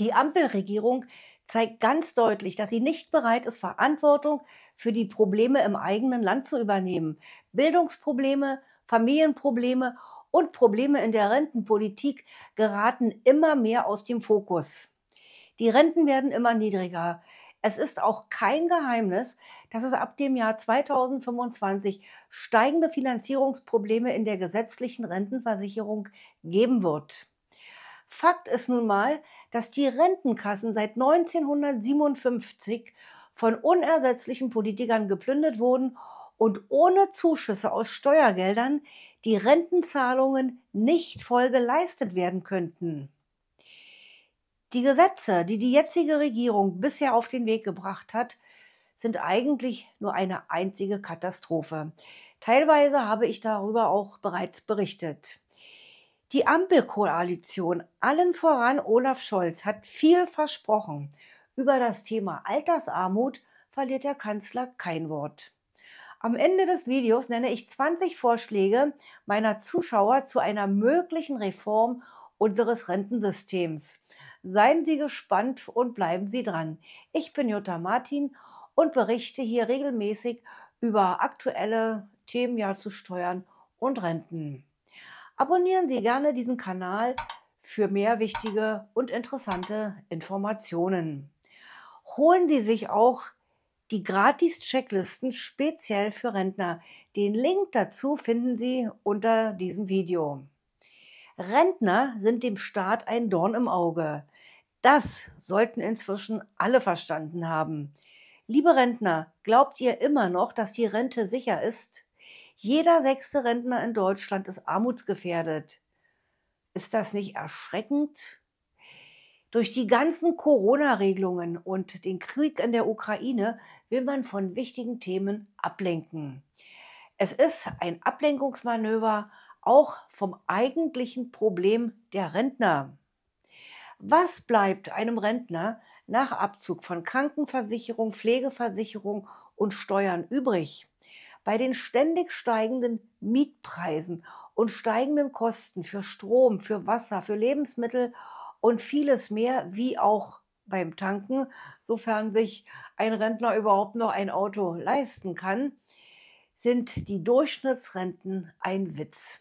Die Ampelregierung zeigt ganz deutlich, dass sie nicht bereit ist, Verantwortung für die Probleme im eigenen Land zu übernehmen. Bildungsprobleme, Familienprobleme und Probleme in der Rentenpolitik geraten immer mehr aus dem Fokus. Die Renten werden immer niedriger. Es ist auch kein Geheimnis, dass es ab dem Jahr 2025 steigende Finanzierungsprobleme in der gesetzlichen Rentenversicherung geben wird. Fakt ist nun mal, dass die Rentenkassen seit 1957 von unersetzlichen Politikern geplündert wurden und ohne Zuschüsse aus Steuergeldern die Rentenzahlungen nicht voll geleistet werden könnten. Die Gesetze, die die jetzige Regierung bisher auf den Weg gebracht hat, sind eigentlich nur eine einzige Katastrophe. Teilweise habe ich darüber auch bereits berichtet. Die Ampelkoalition, allen voran Olaf Scholz, hat viel versprochen. Über das Thema Altersarmut verliert der Kanzler kein Wort. Am Ende des Videos nenne ich 20 Vorschläge meiner Zuschauer zu einer möglichen Reform unseres Rentensystems. Seien Sie gespannt und bleiben Sie dran. Ich bin Jutta Martin und berichte hier regelmäßig über aktuelle Themen ja zu Steuern und Renten. Abonnieren Sie gerne diesen Kanal für mehr wichtige und interessante Informationen. Holen Sie sich auch die Gratis-Checklisten speziell für Rentner. Den Link dazu finden Sie unter diesem Video. Rentner sind dem Staat ein Dorn im Auge. Das sollten inzwischen alle verstanden haben. Liebe Rentner, glaubt ihr immer noch, dass die Rente sicher ist? Jeder sechste Rentner in Deutschland ist armutsgefährdet. Ist das nicht erschreckend? Durch die ganzen Corona-Regelungen und den Krieg in der Ukraine will man von wichtigen Themen ablenken. Es ist ein Ablenkungsmanöver auch vom eigentlichen Problem der Rentner. Was bleibt einem Rentner nach Abzug von Krankenversicherung, Pflegeversicherung und Steuern übrig? Bei den ständig steigenden Mietpreisen und steigenden Kosten für Strom, für Wasser, für Lebensmittel und vieles mehr, wie auch beim Tanken, sofern sich ein Rentner überhaupt noch ein Auto leisten kann, sind die Durchschnittsrenten ein Witz.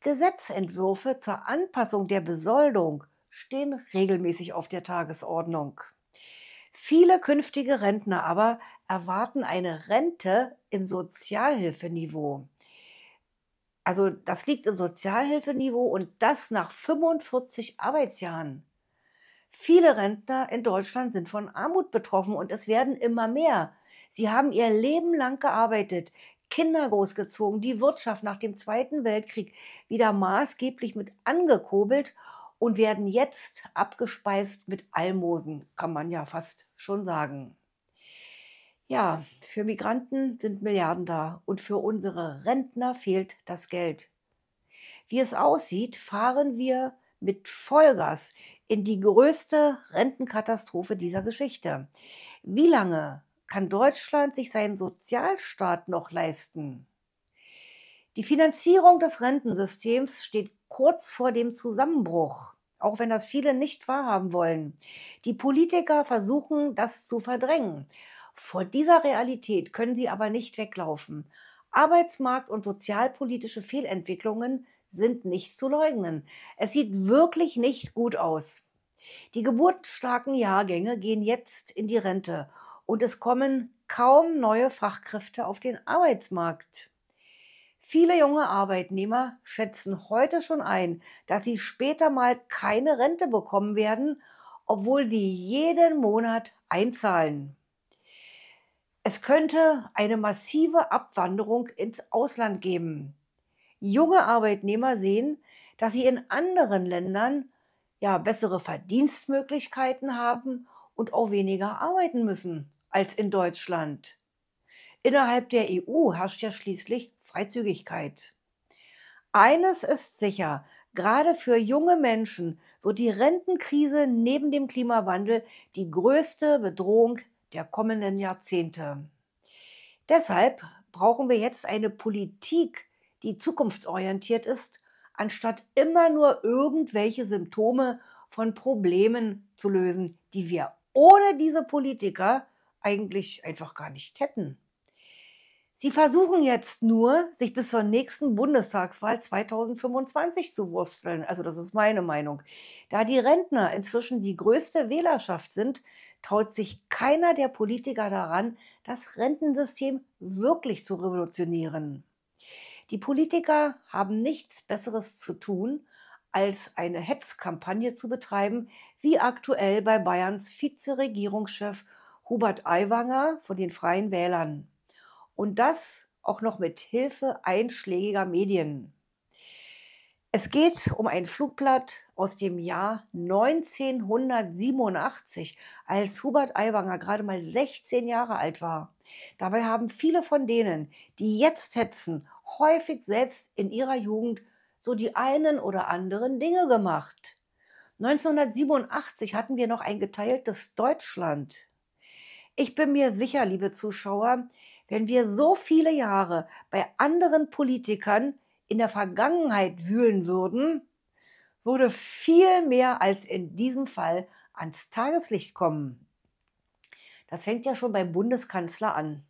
Gesetzentwürfe zur Anpassung der Besoldung stehen regelmäßig auf der Tagesordnung. Viele künftige Rentner aber erwarten eine Rente im Sozialhilfeniveau. Also das liegt im Sozialhilfeniveau und das nach 45 Arbeitsjahren. Viele Rentner in Deutschland sind von Armut betroffen und es werden immer mehr. Sie haben ihr Leben lang gearbeitet, Kinder großgezogen, die Wirtschaft nach dem Zweiten Weltkrieg wieder maßgeblich mit angekurbelt und werden jetzt abgespeist mit Almosen, kann man ja fast schon sagen. Ja, für Migranten sind Milliarden da und für unsere Rentner fehlt das Geld. Wie es aussieht, fahren wir mit Vollgas in die größte Rentenkatastrophe dieser Geschichte. Wie lange kann Deutschland sich seinen Sozialstaat noch leisten? Die Finanzierung des Rentensystems steht kurz vor dem Zusammenbruch, auch wenn das viele nicht wahrhaben wollen. Die Politiker versuchen, das zu verdrängen vor dieser Realität können sie aber nicht weglaufen. Arbeitsmarkt- und sozialpolitische Fehlentwicklungen sind nicht zu leugnen. Es sieht wirklich nicht gut aus. Die geburtenstarken Jahrgänge gehen jetzt in die Rente und es kommen kaum neue Fachkräfte auf den Arbeitsmarkt. Viele junge Arbeitnehmer schätzen heute schon ein, dass sie später mal keine Rente bekommen werden, obwohl sie jeden Monat einzahlen. Es könnte eine massive Abwanderung ins Ausland geben. Junge Arbeitnehmer sehen, dass sie in anderen Ländern ja bessere Verdienstmöglichkeiten haben und auch weniger arbeiten müssen als in Deutschland. Innerhalb der EU herrscht ja schließlich Freizügigkeit. Eines ist sicher, gerade für junge Menschen wird die Rentenkrise neben dem Klimawandel die größte Bedrohung der kommenden Jahrzehnte. Deshalb brauchen wir jetzt eine Politik, die zukunftsorientiert ist, anstatt immer nur irgendwelche Symptome von Problemen zu lösen, die wir ohne diese Politiker eigentlich einfach gar nicht hätten. Sie versuchen jetzt nur, sich bis zur nächsten Bundestagswahl 2025 zu wursteln. Also das ist meine Meinung. Da die Rentner inzwischen die größte Wählerschaft sind, traut sich keiner der Politiker daran, das Rentensystem wirklich zu revolutionieren. Die Politiker haben nichts Besseres zu tun, als eine Hetzkampagne zu betreiben, wie aktuell bei Bayerns Vizeregierungschef Hubert Aiwanger von den Freien Wählern. Und das auch noch mit Hilfe einschlägiger Medien. Es geht um ein Flugblatt aus dem Jahr 1987, als Hubert Aiwanger gerade mal 16 Jahre alt war. Dabei haben viele von denen, die jetzt hetzen, häufig selbst in ihrer Jugend so die einen oder anderen Dinge gemacht. 1987 hatten wir noch ein geteiltes Deutschland. Ich bin mir sicher, liebe Zuschauer, wenn wir so viele Jahre bei anderen Politikern in der Vergangenheit wühlen würden, würde viel mehr als in diesem Fall ans Tageslicht kommen. Das fängt ja schon beim Bundeskanzler an.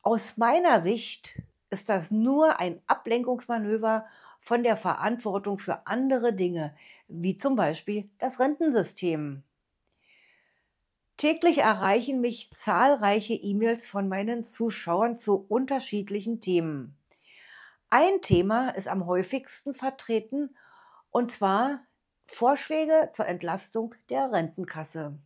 Aus meiner Sicht ist das nur ein Ablenkungsmanöver von der Verantwortung für andere Dinge, wie zum Beispiel das Rentensystem. Täglich erreichen mich zahlreiche E-Mails von meinen Zuschauern zu unterschiedlichen Themen. Ein Thema ist am häufigsten vertreten und zwar Vorschläge zur Entlastung der Rentenkasse.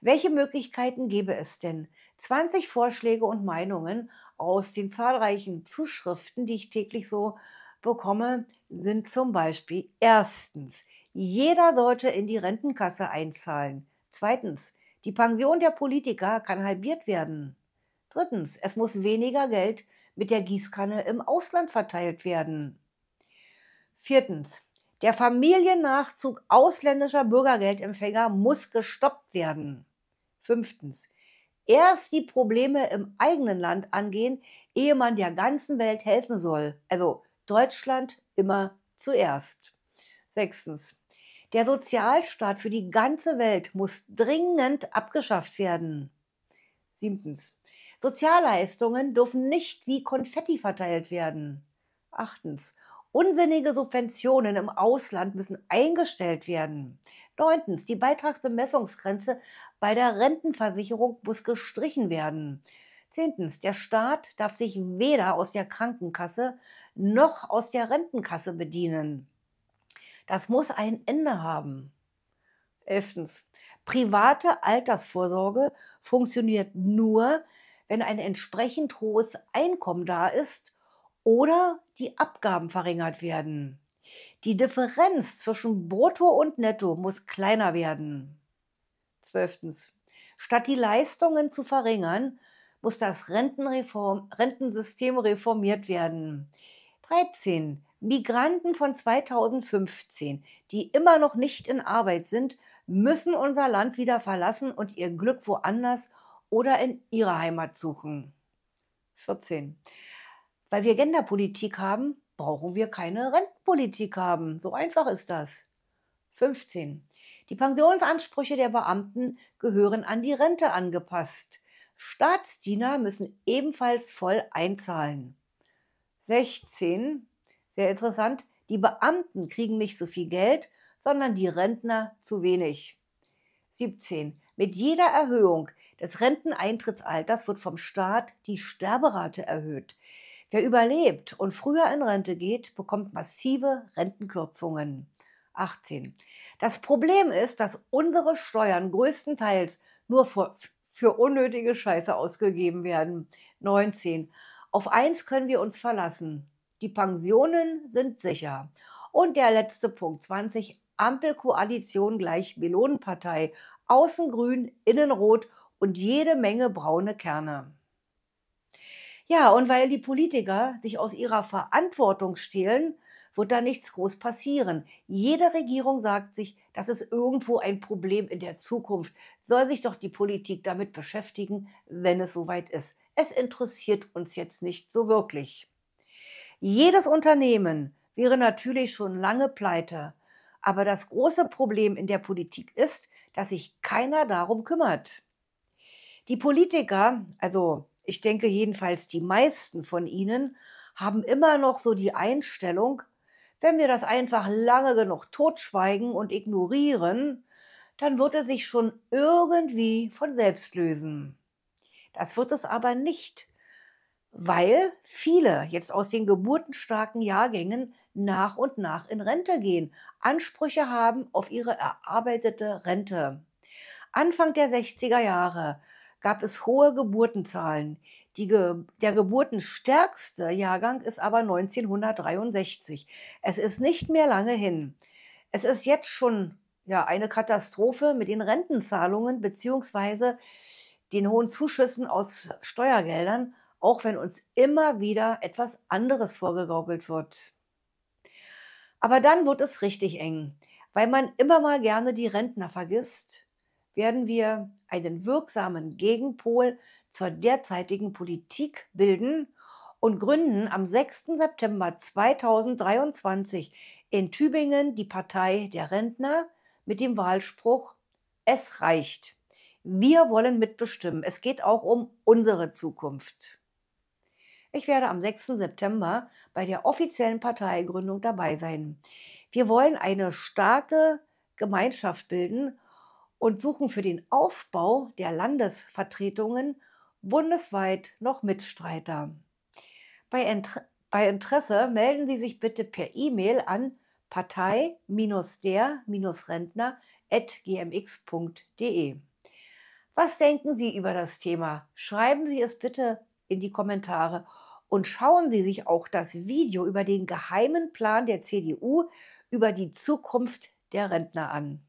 Welche Möglichkeiten gäbe es denn? 20 Vorschläge und Meinungen aus den zahlreichen Zuschriften, die ich täglich so bekomme, sind zum Beispiel erstens, jeder sollte in die Rentenkasse einzahlen. Zweitens, die Pension der Politiker kann halbiert werden. Drittens, es muss weniger Geld mit der Gießkanne im Ausland verteilt werden. Viertens, der Familiennachzug ausländischer Bürgergeldempfänger muss gestoppt werden. Fünftens, erst die Probleme im eigenen Land angehen, ehe man der ganzen Welt helfen soll. Also Deutschland immer zuerst. Sechstens, der Sozialstaat für die ganze Welt muss dringend abgeschafft werden. Siebtens. Sozialleistungen dürfen nicht wie Konfetti verteilt werden. Achtens. Unsinnige Subventionen im Ausland müssen eingestellt werden. Neuntens. Die Beitragsbemessungsgrenze bei der Rentenversicherung muss gestrichen werden. Zehntens. Der Staat darf sich weder aus der Krankenkasse noch aus der Rentenkasse bedienen. Das muss ein Ende haben. 11. Private Altersvorsorge funktioniert nur, wenn ein entsprechend hohes Einkommen da ist oder die Abgaben verringert werden. Die Differenz zwischen Brutto und Netto muss kleiner werden. 12. Statt die Leistungen zu verringern, muss das Rentenreform, Rentensystem reformiert werden. 13. Migranten von 2015, die immer noch nicht in Arbeit sind, müssen unser Land wieder verlassen und ihr Glück woanders oder in ihrer Heimat suchen. 14. Weil wir Genderpolitik haben, brauchen wir keine Rentenpolitik haben. So einfach ist das. 15. Die Pensionsansprüche der Beamten gehören an die Rente angepasst. Staatsdiener müssen ebenfalls voll einzahlen. 16. Sehr interessant, die Beamten kriegen nicht so viel Geld, sondern die Rentner zu wenig. 17. Mit jeder Erhöhung des Renteneintrittsalters wird vom Staat die Sterberate erhöht. Wer überlebt und früher in Rente geht, bekommt massive Rentenkürzungen. 18. Das Problem ist, dass unsere Steuern größtenteils nur für, für unnötige Scheiße ausgegeben werden. 19. Auf eins können wir uns verlassen. Die Pensionen sind sicher. Und der letzte Punkt 20. Ampelkoalition gleich Melonenpartei. Außen grün, innen rot und jede Menge braune Kerne. Ja, und weil die Politiker sich aus ihrer Verantwortung stehlen, wird da nichts groß passieren. Jede Regierung sagt sich, das ist irgendwo ein Problem in der Zukunft. Soll sich doch die Politik damit beschäftigen, wenn es soweit ist. Es interessiert uns jetzt nicht so wirklich. Jedes Unternehmen wäre natürlich schon lange pleite. Aber das große Problem in der Politik ist, dass sich keiner darum kümmert. Die Politiker, also ich denke jedenfalls die meisten von ihnen, haben immer noch so die Einstellung, wenn wir das einfach lange genug totschweigen und ignorieren, dann wird es sich schon irgendwie von selbst lösen. Das wird es aber nicht, weil viele jetzt aus den geburtenstarken Jahrgängen nach und nach in Rente gehen, Ansprüche haben auf ihre erarbeitete Rente. Anfang der 60er Jahre gab es hohe Geburtenzahlen. Ge der geburtenstärkste Jahrgang ist aber 1963. Es ist nicht mehr lange hin. Es ist jetzt schon ja, eine Katastrophe mit den Rentenzahlungen bzw. den hohen Zuschüssen aus Steuergeldern auch wenn uns immer wieder etwas anderes vorgegaukelt wird. Aber dann wird es richtig eng. Weil man immer mal gerne die Rentner vergisst, werden wir einen wirksamen Gegenpol zur derzeitigen Politik bilden und gründen am 6. September 2023 in Tübingen die Partei der Rentner mit dem Wahlspruch Es reicht. Wir wollen mitbestimmen. Es geht auch um unsere Zukunft. Ich werde am 6. September bei der offiziellen Parteigründung dabei sein. Wir wollen eine starke Gemeinschaft bilden und suchen für den Aufbau der Landesvertretungen bundesweit noch Mitstreiter. Bei, Int bei Interesse melden Sie sich bitte per E-Mail an partei-der-rentner.gmx.de. Was denken Sie über das Thema? Schreiben Sie es bitte in die Kommentare und schauen Sie sich auch das Video über den geheimen Plan der CDU über die Zukunft der Rentner an.